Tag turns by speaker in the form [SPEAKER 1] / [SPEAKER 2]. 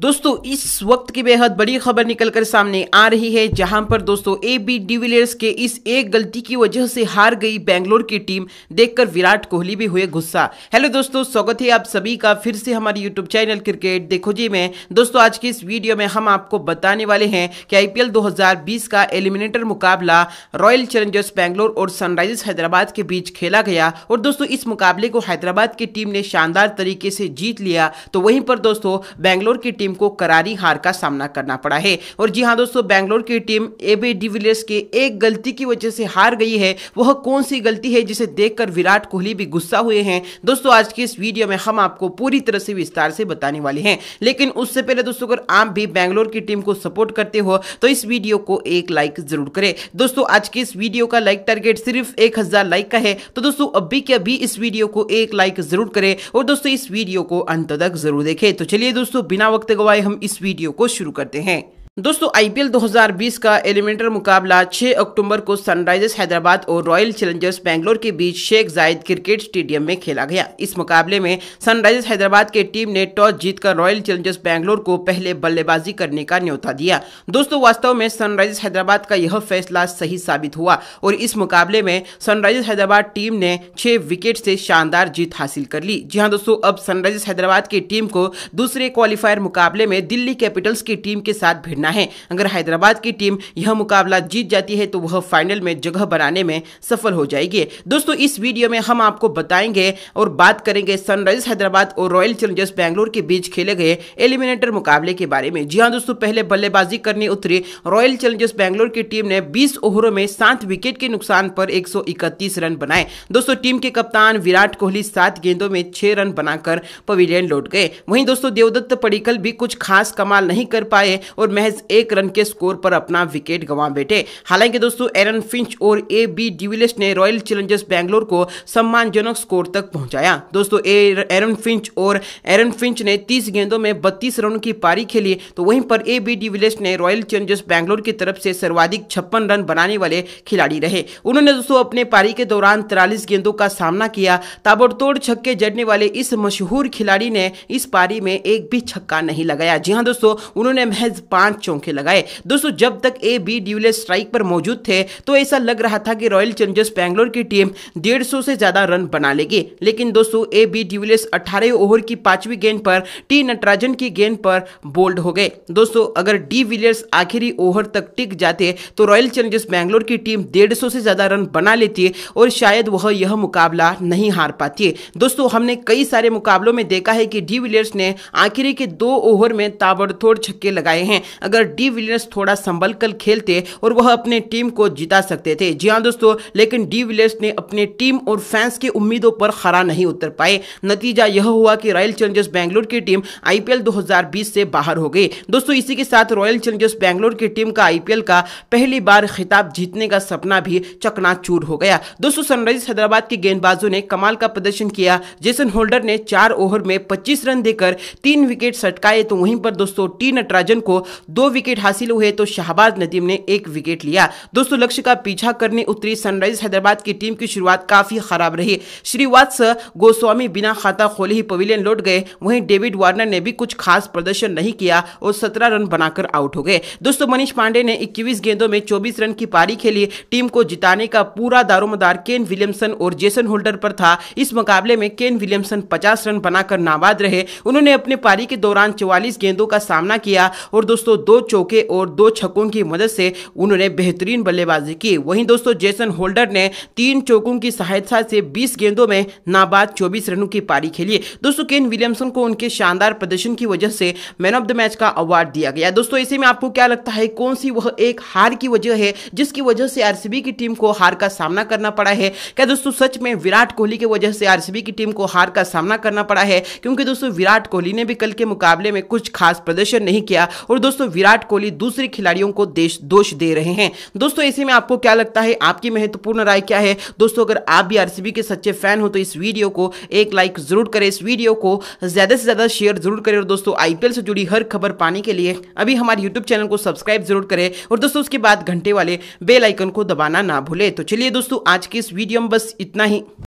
[SPEAKER 1] दोस्तों इस वक्त की बेहद बड़ी खबर निकलकर सामने आ रही है जहां पर दोस्तों ए बी डिविलियर्स के इस एक गलती की वजह से हार गई बेंगलोर की टीम देखकर विराट कोहली भी हुए गुस्सा हेलो दोस्तों स्वागत है आप सभी का फिर से हमारे यूट्यूब चैनल क्रिकेट देखो जी में दोस्तों आज की इस वीडियो में हम आपको बताने वाले हैं कि आई पी का एलिमिनेटर मुकाबला रॉयल चैलेंजर्स बेंगलोर और सनराइजर्स हैदराबाद के बीच खेला गया और दोस्तों इस मुकाबले को हैदराबाद की टीम ने शानदार तरीके से जीत लिया तो वहीं पर दोस्तों बेंगलोर की टीम टीम को करारी हार का सामना करना पड़ा है और जी हाँ दोस्तों बैंगलोर की टीम एबी डिविलियर्स के एक गलती की वजह से हार गई है वह कौन सी गलती है जिसे देखकर विराट कोहली भी गुस्सा हुए हैं दोस्तों आज की इस वीडियो में हम आपको पूरी तरह से विस्तार से बताने वाले हैं लेकिन उससे पहले दोस्तों अगर आप भी बैंगलोर की टीम को सपोर्ट करते हो तो इस वीडियो को एक लाइक जरूर करें दोस्तों आज के इस वीडियो का लाइक टारगेट सिर्फ एक लाइक का है तो दोस्तों अभी के अभी इस वीडियो को एक लाइक जरूर करें और दोस्तों इस वीडियो को अंत तक जरूर देखें तो चलिए दोस्तों बिना वक्त भाई हम इस वीडियो को शुरू करते हैं दोस्तों आईपीएल 2020 का एलिमेंटर मुकाबला 6 अक्टूबर को सनराइजर्स हैदराबाद और रॉयल चैलेंजर्स बैंगलोर के बीच शेख जायद क्रिकेट स्टेडियम में खेला गया इस मुकाबले में सनराइजर्स हैदराबाद के टीम ने टॉस जीतकर रॉयल चैलेंजर्स बैंगलोर को पहले बल्लेबाजी करने का न्योता दिया दोस्तों वास्तव में सनराइजर्स हैदराबाद का यह फैसला सही साबित हुआ और इस मुकाबले में सनराइजर्स हैदराबाद टीम ने छह विकेट से शानदार जीत हासिल कर ली जी हाँ दोस्तों अब सनराइजर्स हैदराबाद की टीम को दूसरे क्वालिफायर मुकाबले में दिल्ली कैपिटल्स की टीम के साथ भिड़ना करना है अगर हैदराबाद की टीम यह मुकाबला जीत जाती है तो वह फाइनल में जगह बनाने में सफल हो जाएगी दोस्तों इस वीडियो में हम आपको बताएंगे और बात करेंगे सनराइजर्स हैदराबाद और रॉयल चैलेंजर्स बैंगलोर के बीच खेले गए एलिमिनेटर मुकाबले के बारे में जी हाँ दोस्तों पहले बल्लेबाजी करने उतरी रॉयल चैलेंजर्स बैंगलोर की टीम ने बीस ओवरों में सात विकेट के नुकसान पर एक रन बनाए दोस्तों टीम के कप्तान विराट कोहली सात गेंदों में छह रन बनाकर पवेलियन लौट गए वहीं दोस्तों देवदत्त पड़ीकल भी कुछ खास कमाल नहीं कर पाए और महज महज एक रन के स्कोर पर अपना विकेट गंवा बैठे हालांकि दोस्तों एरन फिंच और ए बी डिविलियर्स ने रॉयल चैलेंजर्स बैंगलोर को सम्मानजनक स्कोर तक पहुंचाया दोस्तों एरन फिंच और एरन फिंच ने 30 गेंदों में 32 रनों की पारी खेली तो वहीं पर ए बी डिविलियर्स ने रॉयल चैलेंजर्स बैंगलोर की तरफ से सर्वाधिक छप्पन रन बनाने वाले खिलाड़ी रहे उन्होंने दोस्तों अपने पारी के दौरान तिरालीस गेंदों का सामना किया ताबड़तोड़ छक्के जड़ने वाले इस मशहूर खिलाड़ी ने इस पारी में एक भी छक्का नहीं लगाया जी हाँ दोस्तों उन्होंने महज पांच चौके लगाए दोस्तों जब तक ए बी ड्यूलेस स्ट्राइक पर मौजूद थे तो ऐसा लग रहा था कि रॉयल चैलेंजर्स बैंगलोर की टीम डेढ़ से ज्यादा रन बना लेगी लेकिन दोस्तों ए बी ड्यूलेस अठारह ओवर की पांचवी गेंद पर टी नटराजन की गेंद पर बोल्ड हो गए दोस्तों अगर डी विलियर्स आखिरी ओवर तक टिक जाते तो रॉयल चैलेंजर्स बैंगलोर की टीम डेढ़ से ज्यादा रन बना लेती और शायद वह यह मुकाबला नहीं हार पाती दोस्तों हमने कई सारे मुकाबलों में देखा है कि डी विलियर्स ने आखिरी के दो ओवर में ताबड़तोड़ छक्के लगाए हैं अगर डी विलियर्स थोड़ा संभल कर खेलते और वह अपने टीम को जिता सकते थे जी हाँ दोस्तों लेकिन डी विलियर्स ने अपने टीम और फैंस की उम्मीदों पर खरा नहीं उतर पाए नतीजा यह हुआ कि रॉयल चैलेंजर्स बैंगलोर की टीम आईपीएल 2020 से बाहर हो गई दोस्तों इसी के साथ रॉयल चैलेंजर्स बैंगलोर की टीम का आईपीएल का पहली बार खिताब जीतने का सपना भी चकनाचूर हो गया दोस्तों सनराइजर्स हैदराबाद के गेंदबाजों ने कमाल का प्रदर्शन किया जेसन होल्डर ने चार ओवर में पच्चीस रन देकर तीन विकेट सटकाए तो वहीं पर दोस्तों टी नटराजन को दो दो विकेट हासिल हुए तो शाहबाज नदीम ने एक विकेट लिया दोस्तों लक्ष्य का पीछा करने उतरी सनराइजर्स हैदराबाद की टीम की शुरुआत काफी खराब रही श्रीवास गोस्वामी बिना खाता खोले ही पवेलियन लौट गए वहीं डेविड वार्नर ने भी कुछ खास प्रदर्शन नहीं किया और सत्रह रन बनाकर आउट हो गए दोस्तों मनीष पांडे ने इक्कीस गेंदों में चौबीस रन की पारी खेली टीम को जिताने का पूरा दारोमदार केन विलियमसन और जेसन होल्डर पर था इस मुकाबले में केन विलियमसन पचास रन बनाकर नाबाद रहे उन्होंने अपने पारी के दौरान चौवालीस गेंदों का सामना किया और दोस्तों दो चौके और दो छक्कों की मदद से उन्होंने बेहतरीन बल्लेबाजी की वहीं दोस्तों जेसन होल्डर ने तीन चौकों की सहायता से 20 गेंदों में नाबाद 24 रनों की पारी खेली दोस्तों केन विलियमसन को उनके शानदार प्रदर्शन की वजह से मैन ऑफ द मैच का अवार्ड दिया गया दोस्तों इसी में आपको क्या लगता है कौन सी वह एक हार की वजह है जिसकी वजह से आरसीबी की टीम को हार का सामना करना पड़ा है क्या दोस्तों सच में विराट कोहली की वजह से आरसीबी की टीम को हार का सामना करना पड़ा है क्योंकि दोस्तों विराट कोहली ने भी कल के मुकाबले में कुछ खास प्रदर्शन नहीं किया और दोस्तों विराट कोहली दूसरे खिलाड़ियों को देश दोष दे रहे हैं दोस्तों ऐसे में आपको क्या लगता है आपकी महत्वपूर्ण राय क्या है दोस्तों अगर आप भी आरसीबी के सच्चे फैन हो तो इस वीडियो को एक लाइक जरूर करें इस वीडियो को ज़्यादा से ज़्यादा शेयर जरूर करें और दोस्तों आईपीएल से जुड़ी हर खबर पाने के लिए अभी हमारे यूट्यूब चैनल को सब्सक्राइब जरूर करें और दोस्तों उसके बाद घंटे वाले बेलाइकन को दबाना ना भूले तो चलिए दोस्तों आज की इस वीडियो में बस इतना ही